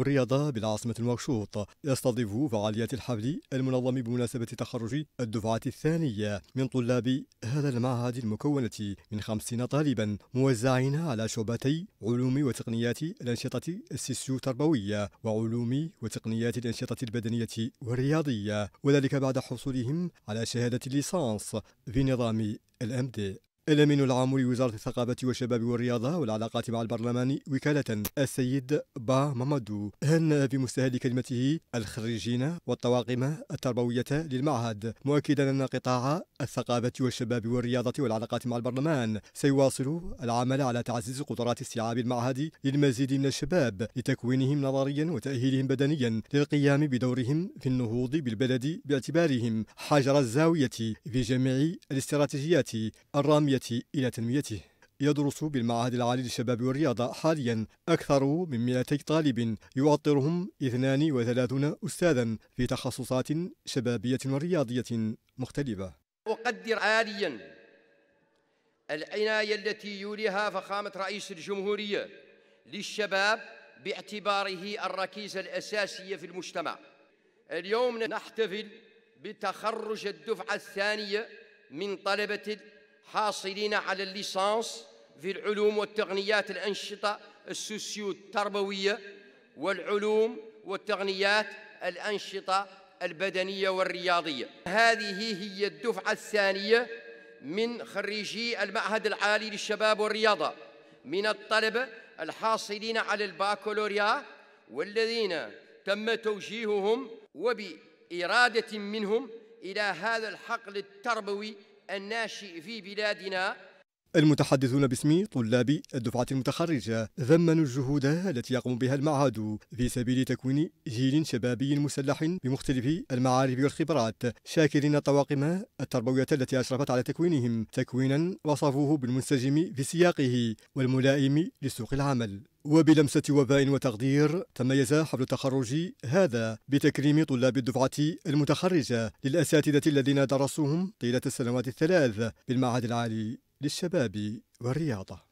الرياضة بالعاصمة المرشوط يستضيف فعاليات الحفل المنظم بمناسبة تخرج الدفعة الثانية من طلاب هذا المعهد المكونة من خمسين طالبا موزعين على شعبتي علوم وتقنيات الأنشطة السيسيو تربوية وعلوم وتقنيات الأنشطة البدنية والرياضية وذلك بعد حصولهم على شهادة الليسانس في نظام الأمد الأمين العام لوزارة الثقافة والشباب والرياضة والعلاقات مع البرلمان وكالة السيد با مامادو هنأ بمستهل كلمته الخريجين والطواقم التربوية للمعهد مؤكدا أن قطاع الثقافة والشباب والرياضة والعلاقات مع البرلمان سيواصل العمل على تعزيز قدرات استيعاب المعهد للمزيد من الشباب لتكوينهم نظريا وتأهيلهم بدنيا للقيام بدورهم في النهوض بالبلد باعتبارهم حجر الزاوية في جميع الاستراتيجيات الرامية التنمية إلى تنميته يدرس بالمعهد العالي للشباب والرياضة حاليا أكثر من 200 طالب يؤطرهم 32 أستاذا في تخصصات شبابية ورياضية مختلفة أقدر عاليا العناية التي يوليها فخامة رئيس الجمهورية للشباب باعتباره الركيزة الأساسية في المجتمع اليوم نحتفل بتخرج الدفعة الثانية من طلبة حاصلين على الليسانس في العلوم والتقنيات الأنشطة السوسيو التربوية والعلوم والتقنيات الأنشطة البدنية والرياضية هذه هي الدفعة الثانية من خريجي المعهد العالي للشباب والرياضة من الطلبة الحاصلين على الباكالوريا والذين تم توجيههم وبإرادة منهم إلى هذا الحقل التربوي الناشئ في بلادنا المتحدثون باسم طلاب الدفعة المتخرجة ذمنوا الجهود التي يقوم بها المعهد في سبيل تكوين جيل شبابي مسلح بمختلف المعارف والخبرات شاكرين الطواقم التربوية التي أشرفت على تكوينهم تكوينا وصفوه بالمنسجم في سياقه والملائم لسوق العمل وبلمسة وفاء وتقدير تميز حفل التخرج هذا بتكريم طلاب الدفعة المتخرجة للأساتذة الذين درسوهم طيلة السنوات الثلاث بالمعهد العالي للشباب والرياضة